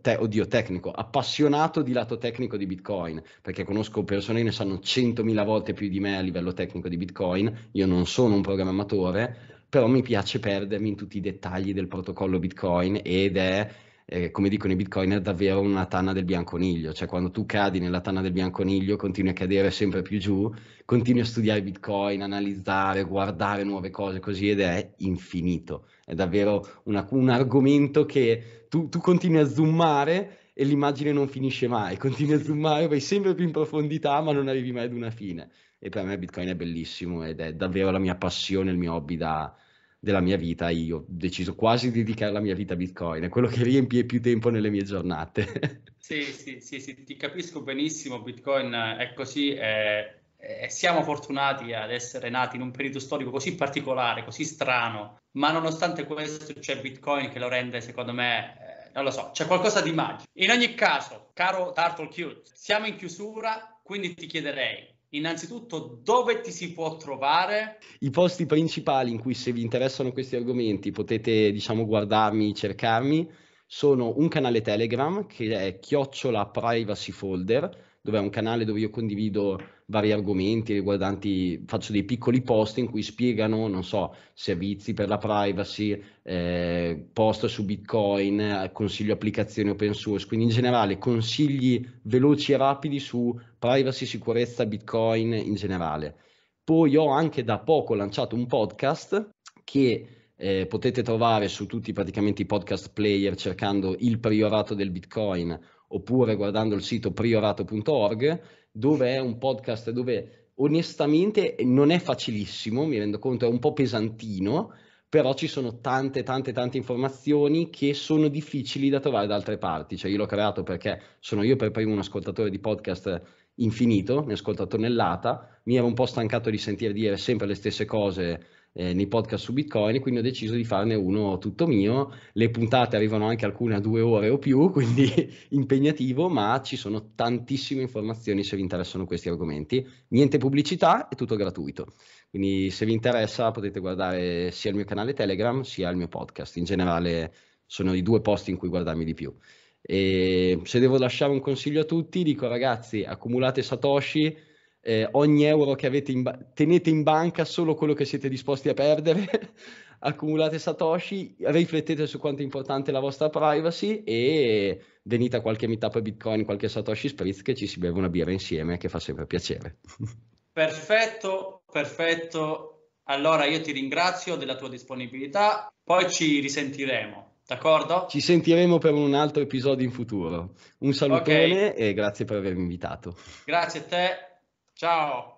te, oddio tecnico, appassionato di lato tecnico di Bitcoin, perché conosco persone che ne sanno 100.000 volte più di me a livello tecnico di Bitcoin, io non sono un programmatore, però mi piace perdermi in tutti i dettagli del protocollo Bitcoin ed è, eh, come dicono i Bitcoiner, davvero una tana del bianconiglio, cioè quando tu cadi nella tana del bianconiglio continui a cadere sempre più giù, continui a studiare Bitcoin, analizzare, guardare nuove cose così ed è infinito, è davvero una, un argomento che tu, tu continui a zoomare e l'immagine non finisce mai, continui a zoomare, vai sempre più in profondità, ma non arrivi mai ad una fine e per me Bitcoin è bellissimo ed è davvero la mia passione, il mio hobby da, della mia vita. Io ho deciso quasi di dedicare la mia vita a Bitcoin, è quello che riempie più tempo nelle mie giornate. sì, sì, sì, sì, ti capisco benissimo. Bitcoin è così. È, è, siamo fortunati ad essere nati in un periodo storico così particolare, così strano, ma nonostante questo c'è Bitcoin che lo rende, secondo me, eh, non lo so, c'è qualcosa di magico. In ogni caso, caro Turtle Cute, siamo in chiusura, quindi ti chiederei innanzitutto dove ti si può trovare? I posti principali in cui se vi interessano questi argomenti potete diciamo guardarmi, cercarmi, sono un canale Telegram che è chiocciola privacy folder, dove è un canale dove io condivido vari argomenti riguardanti, faccio dei piccoli post in cui spiegano, non so, servizi per la privacy, eh, post su Bitcoin, consiglio applicazioni open source, quindi in generale consigli veloci e rapidi su privacy, sicurezza, Bitcoin in generale. Poi ho anche da poco lanciato un podcast che eh, potete trovare su tutti praticamente i podcast player cercando il priorato del Bitcoin oppure guardando il sito priorato.org dove è un podcast dove onestamente non è facilissimo, mi rendo conto, è un po' pesantino, però ci sono tante, tante, tante informazioni che sono difficili da trovare da altre parti. Cioè io l'ho creato perché sono io per primo un ascoltatore di podcast infinito, ne ascolto a tonnellata, mi ero un po' stancato di sentire dire sempre le stesse cose eh, nei podcast su Bitcoin, quindi ho deciso di farne uno tutto mio. Le puntate arrivano anche alcune a due ore o più, quindi impegnativo, ma ci sono tantissime informazioni se vi interessano questi argomenti. Niente pubblicità, è tutto gratuito. Quindi se vi interessa potete guardare sia il mio canale Telegram sia il mio podcast. In generale sono i due posti in cui guardarmi di più. E se devo lasciare un consiglio a tutti, dico ragazzi, accumulate Satoshi eh, ogni euro che avete in ba- tenete in banca solo quello che siete disposti a perdere, accumulate Satoshi, riflettete su quanto è importante la vostra privacy e venite a qualche meetup Bitcoin, qualche Satoshi Spritz che ci si beve una birra insieme che fa sempre piacere. Perfetto, perfetto. Allora io ti ringrazio della tua disponibilità, poi ci risentiremo. D'accordo? Ci sentiremo per un altro episodio in futuro. Un salutone okay. e grazie per avermi invitato. Grazie a te. Ciao.